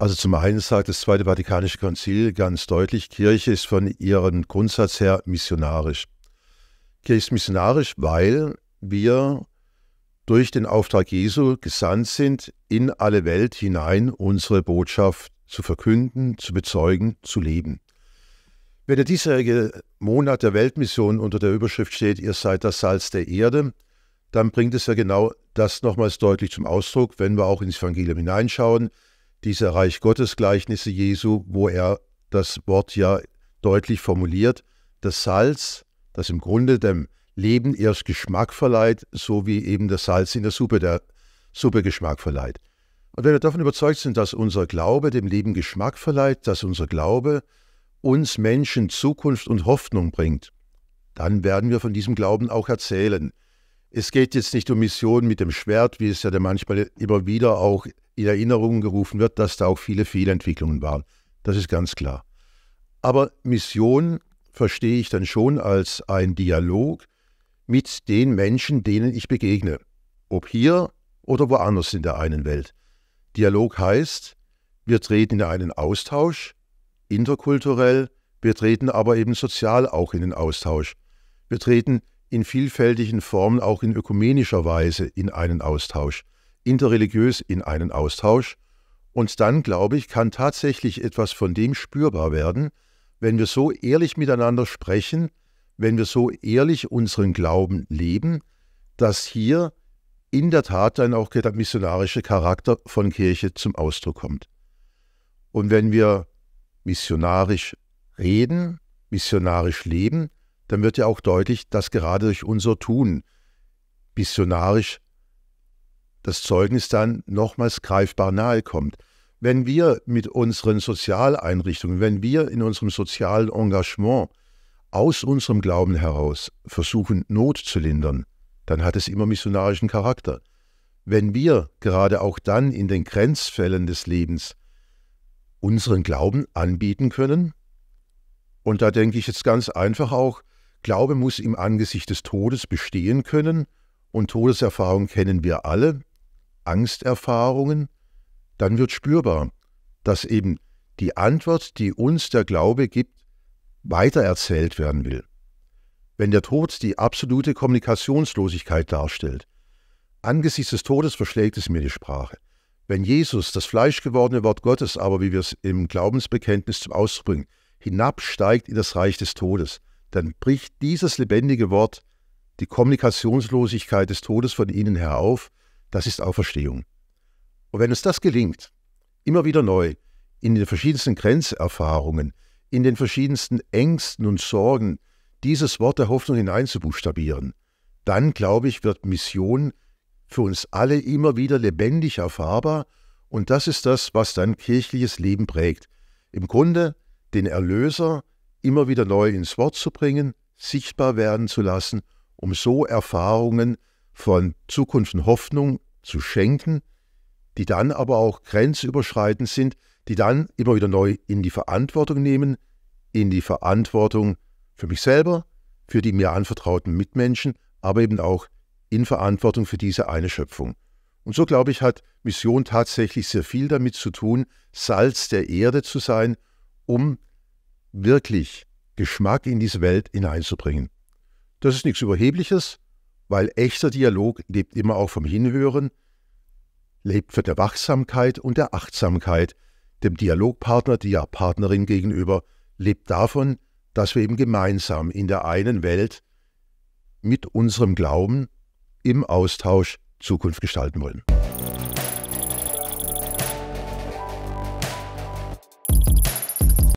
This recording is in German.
Also zum einen sagt das Zweite Vatikanische Konzil ganz deutlich, Kirche ist von ihrem Grundsatz her missionarisch. Kirche ist missionarisch, weil wir durch den Auftrag Jesu gesandt sind, in alle Welt hinein unsere Botschaft zu verkünden, zu bezeugen, zu leben. Wenn der diesjährige Monat der Weltmission unter der Überschrift steht, ihr seid das Salz der Erde, dann bringt es ja genau das nochmals deutlich zum Ausdruck, wenn wir auch ins Evangelium hineinschauen dieser Reich Gottes Gleichnisse Jesu, wo er das Wort ja deutlich formuliert, das Salz, das im Grunde dem Leben erst Geschmack verleiht, so wie eben das Salz in der Suppe der Suppe Geschmack verleiht. Und wenn wir davon überzeugt sind, dass unser Glaube dem Leben Geschmack verleiht, dass unser Glaube uns Menschen Zukunft und Hoffnung bringt, dann werden wir von diesem Glauben auch erzählen. Es geht jetzt nicht um Missionen mit dem Schwert, wie es ja dann manchmal immer wieder auch in Erinnerungen gerufen wird, dass da auch viele Fehlentwicklungen waren. Das ist ganz klar. Aber Mission verstehe ich dann schon als ein Dialog mit den Menschen, denen ich begegne. Ob hier oder woanders in der einen Welt. Dialog heißt, wir treten in einen Austausch, interkulturell, wir treten aber eben sozial auch in den Austausch. Wir treten in vielfältigen Formen, auch in ökumenischer Weise, in einen Austausch, interreligiös in einen Austausch. Und dann, glaube ich, kann tatsächlich etwas von dem spürbar werden, wenn wir so ehrlich miteinander sprechen, wenn wir so ehrlich unseren Glauben leben, dass hier in der Tat dann auch der missionarische Charakter von Kirche zum Ausdruck kommt. Und wenn wir missionarisch reden, missionarisch leben, dann wird ja auch deutlich, dass gerade durch unser Tun missionarisch das Zeugnis dann nochmals greifbar nahe kommt. Wenn wir mit unseren Sozialeinrichtungen, wenn wir in unserem sozialen Engagement aus unserem Glauben heraus versuchen, Not zu lindern, dann hat es immer missionarischen Charakter. Wenn wir gerade auch dann in den Grenzfällen des Lebens unseren Glauben anbieten können, und da denke ich jetzt ganz einfach auch Glaube muss im Angesicht des Todes bestehen können, und Todeserfahrung kennen wir alle, Angsterfahrungen, dann wird spürbar, dass eben die Antwort, die uns der Glaube gibt, weitererzählt werden will. Wenn der Tod die absolute Kommunikationslosigkeit darstellt, angesichts des Todes verschlägt es mir die Sprache. Wenn Jesus, das fleischgewordene Wort Gottes, aber wie wir es im Glaubensbekenntnis zum Ausdruck bringen, hinabsteigt in das Reich des Todes, dann bricht dieses lebendige Wort die Kommunikationslosigkeit des Todes von ihnen her auf. Das ist Auferstehung. Und wenn uns das gelingt, immer wieder neu, in den verschiedensten Grenzerfahrungen, in den verschiedensten Ängsten und Sorgen, dieses Wort der Hoffnung hineinzubuchstabieren, dann glaube ich, wird Mission für uns alle immer wieder lebendig erfahrbar und das ist das, was dann kirchliches Leben prägt. Im Grunde den Erlöser immer wieder neu ins Wort zu bringen, sichtbar werden zu lassen, um so Erfahrungen von Zukunft und Hoffnung zu schenken, die dann aber auch grenzüberschreitend sind, die dann immer wieder neu in die Verantwortung nehmen, in die Verantwortung für mich selber, für die mir anvertrauten Mitmenschen, aber eben auch in Verantwortung für diese eine Schöpfung. Und so glaube ich, hat Mission tatsächlich sehr viel damit zu tun, Salz der Erde zu sein, um wirklich Geschmack in diese Welt hineinzubringen. Das ist nichts Überhebliches, weil echter Dialog lebt immer auch vom Hinhören, lebt von der Wachsamkeit und der Achtsamkeit dem Dialogpartner, der Partnerin gegenüber, lebt davon, dass wir eben gemeinsam in der einen Welt mit unserem Glauben im Austausch Zukunft gestalten wollen.